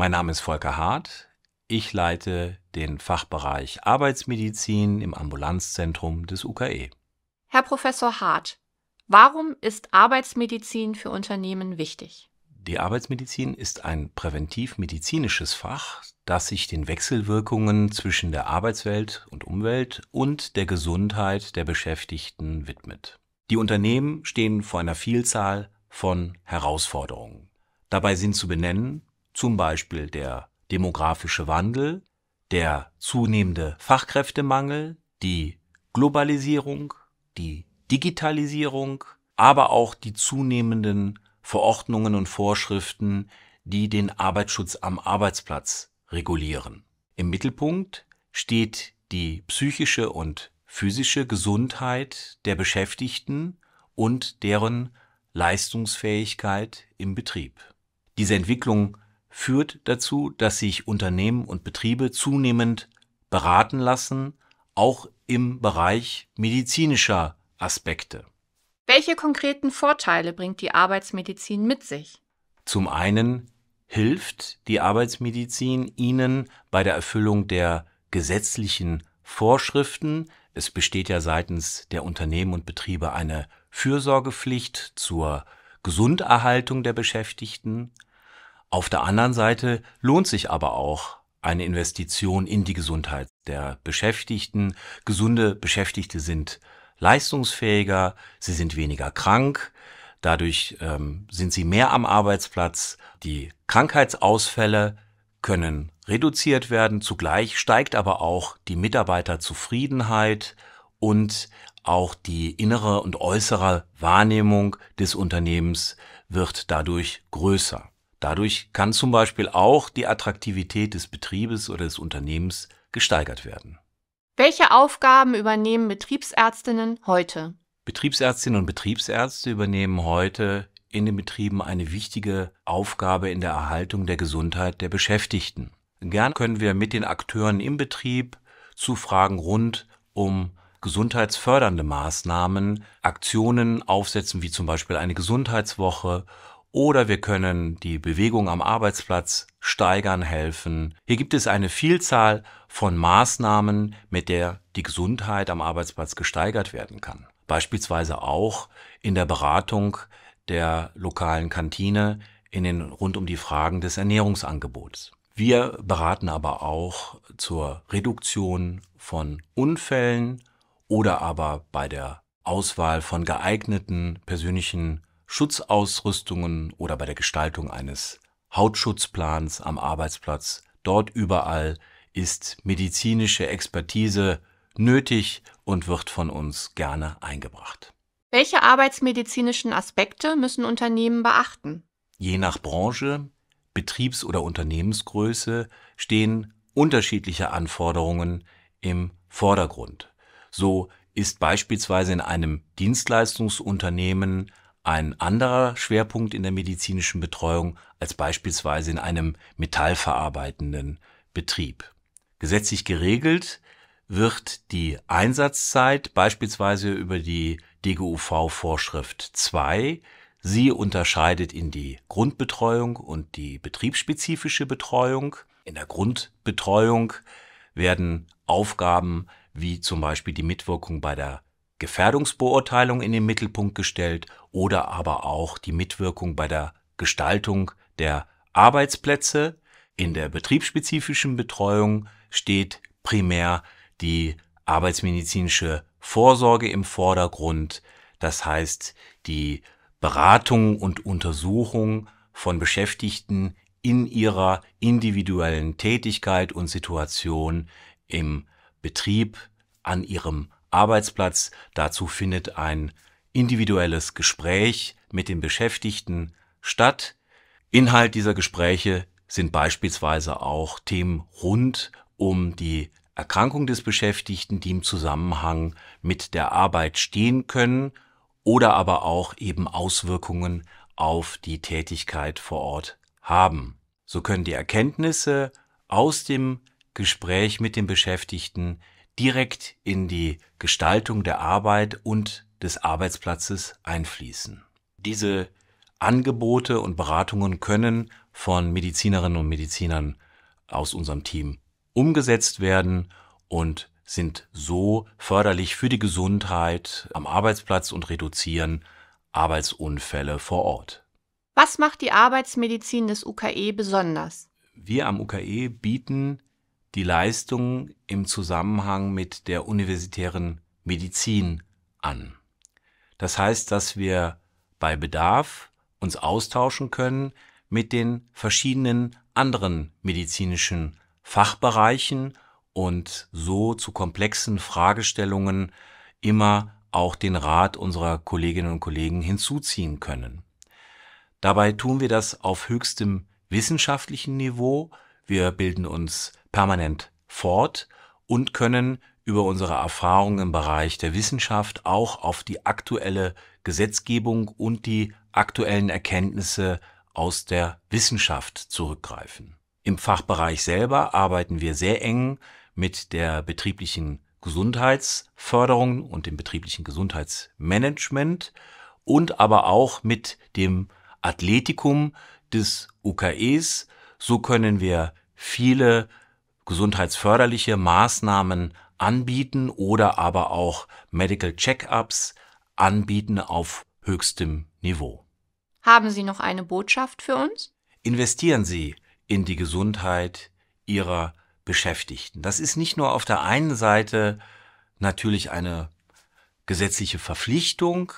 Mein Name ist Volker Hart. Ich leite den Fachbereich Arbeitsmedizin im Ambulanzzentrum des UKE. Herr Professor Hart, warum ist Arbeitsmedizin für Unternehmen wichtig? Die Arbeitsmedizin ist ein präventiv-medizinisches Fach, das sich den Wechselwirkungen zwischen der Arbeitswelt und Umwelt und der Gesundheit der Beschäftigten widmet. Die Unternehmen stehen vor einer Vielzahl von Herausforderungen. Dabei sind zu benennen zum Beispiel der demografische Wandel, der zunehmende Fachkräftemangel, die Globalisierung, die Digitalisierung, aber auch die zunehmenden Verordnungen und Vorschriften, die den Arbeitsschutz am Arbeitsplatz regulieren. Im Mittelpunkt steht die psychische und physische Gesundheit der Beschäftigten und deren Leistungsfähigkeit im Betrieb. Diese Entwicklung führt dazu, dass sich Unternehmen und Betriebe zunehmend beraten lassen, auch im Bereich medizinischer Aspekte. Welche konkreten Vorteile bringt die Arbeitsmedizin mit sich? Zum einen hilft die Arbeitsmedizin Ihnen bei der Erfüllung der gesetzlichen Vorschriften. Es besteht ja seitens der Unternehmen und Betriebe eine Fürsorgepflicht zur Gesunderhaltung der Beschäftigten. Auf der anderen Seite lohnt sich aber auch eine Investition in die Gesundheit der Beschäftigten. Gesunde Beschäftigte sind leistungsfähiger, sie sind weniger krank, dadurch ähm, sind sie mehr am Arbeitsplatz, die Krankheitsausfälle können reduziert werden, zugleich steigt aber auch die Mitarbeiterzufriedenheit und auch die innere und äußere Wahrnehmung des Unternehmens wird dadurch größer. Dadurch kann zum Beispiel auch die Attraktivität des Betriebes oder des Unternehmens gesteigert werden. Welche Aufgaben übernehmen Betriebsärztinnen heute? Betriebsärztinnen und Betriebsärzte übernehmen heute in den Betrieben eine wichtige Aufgabe in der Erhaltung der Gesundheit der Beschäftigten. Gern können wir mit den Akteuren im Betrieb zu Fragen rund um gesundheitsfördernde Maßnahmen, Aktionen aufsetzen, wie zum Beispiel eine Gesundheitswoche oder wir können die Bewegung am Arbeitsplatz steigern helfen. Hier gibt es eine Vielzahl von Maßnahmen, mit der die Gesundheit am Arbeitsplatz gesteigert werden kann. Beispielsweise auch in der Beratung der lokalen Kantine in den rund um die Fragen des Ernährungsangebots. Wir beraten aber auch zur Reduktion von Unfällen oder aber bei der Auswahl von geeigneten persönlichen Schutzausrüstungen oder bei der Gestaltung eines Hautschutzplans am Arbeitsplatz, dort überall ist medizinische Expertise nötig und wird von uns gerne eingebracht. Welche arbeitsmedizinischen Aspekte müssen Unternehmen beachten? Je nach Branche, Betriebs- oder Unternehmensgröße stehen unterschiedliche Anforderungen im Vordergrund. So ist beispielsweise in einem Dienstleistungsunternehmen ein anderer Schwerpunkt in der medizinischen Betreuung als beispielsweise in einem metallverarbeitenden Betrieb. Gesetzlich geregelt wird die Einsatzzeit beispielsweise über die DGUV Vorschrift 2. Sie unterscheidet in die Grundbetreuung und die betriebsspezifische Betreuung. In der Grundbetreuung werden Aufgaben wie zum Beispiel die Mitwirkung bei der Gefährdungsbeurteilung in den Mittelpunkt gestellt oder aber auch die Mitwirkung bei der Gestaltung der Arbeitsplätze. In der betriebsspezifischen Betreuung steht primär die arbeitsmedizinische Vorsorge im Vordergrund, das heißt die Beratung und Untersuchung von Beschäftigten in ihrer individuellen Tätigkeit und Situation im Betrieb, an ihrem Arbeitsplatz. Dazu findet ein individuelles Gespräch mit den Beschäftigten statt. Inhalt dieser Gespräche sind beispielsweise auch Themen rund um die Erkrankung des Beschäftigten, die im Zusammenhang mit der Arbeit stehen können oder aber auch eben Auswirkungen auf die Tätigkeit vor Ort haben. So können die Erkenntnisse aus dem Gespräch mit dem Beschäftigten direkt in die Gestaltung der Arbeit und des Arbeitsplatzes einfließen. Diese Angebote und Beratungen können von Medizinerinnen und Medizinern aus unserem Team umgesetzt werden und sind so förderlich für die Gesundheit am Arbeitsplatz und reduzieren Arbeitsunfälle vor Ort. Was macht die Arbeitsmedizin des UKE besonders? Wir am UKE bieten die Leistung im Zusammenhang mit der universitären Medizin an. Das heißt, dass wir bei Bedarf uns austauschen können mit den verschiedenen anderen medizinischen Fachbereichen und so zu komplexen Fragestellungen immer auch den Rat unserer Kolleginnen und Kollegen hinzuziehen können. Dabei tun wir das auf höchstem wissenschaftlichen Niveau, wir bilden uns permanent fort und können über unsere Erfahrungen im Bereich der Wissenschaft auch auf die aktuelle Gesetzgebung und die aktuellen Erkenntnisse aus der Wissenschaft zurückgreifen. Im Fachbereich selber arbeiten wir sehr eng mit der betrieblichen Gesundheitsförderung und dem betrieblichen Gesundheitsmanagement und aber auch mit dem Athletikum des UKEs. So können wir viele gesundheitsförderliche Maßnahmen anbieten oder aber auch Medical Check-ups anbieten auf höchstem Niveau. Haben Sie noch eine Botschaft für uns? Investieren Sie in die Gesundheit Ihrer Beschäftigten. Das ist nicht nur auf der einen Seite natürlich eine gesetzliche Verpflichtung,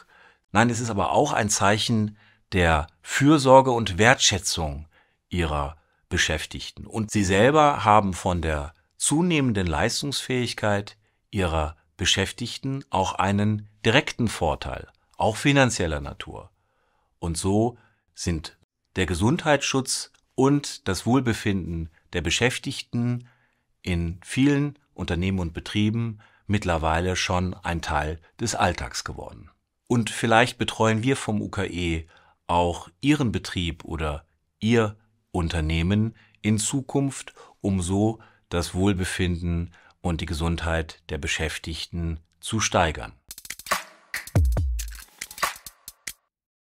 nein, es ist aber auch ein Zeichen der Fürsorge und Wertschätzung Ihrer Beschäftigten. Und sie selber haben von der zunehmenden Leistungsfähigkeit ihrer Beschäftigten auch einen direkten Vorteil, auch finanzieller Natur. Und so sind der Gesundheitsschutz und das Wohlbefinden der Beschäftigten in vielen Unternehmen und Betrieben mittlerweile schon ein Teil des Alltags geworden. Und vielleicht betreuen wir vom UKE auch Ihren Betrieb oder Ihr Unternehmen in Zukunft, um so das Wohlbefinden und die Gesundheit der Beschäftigten zu steigern.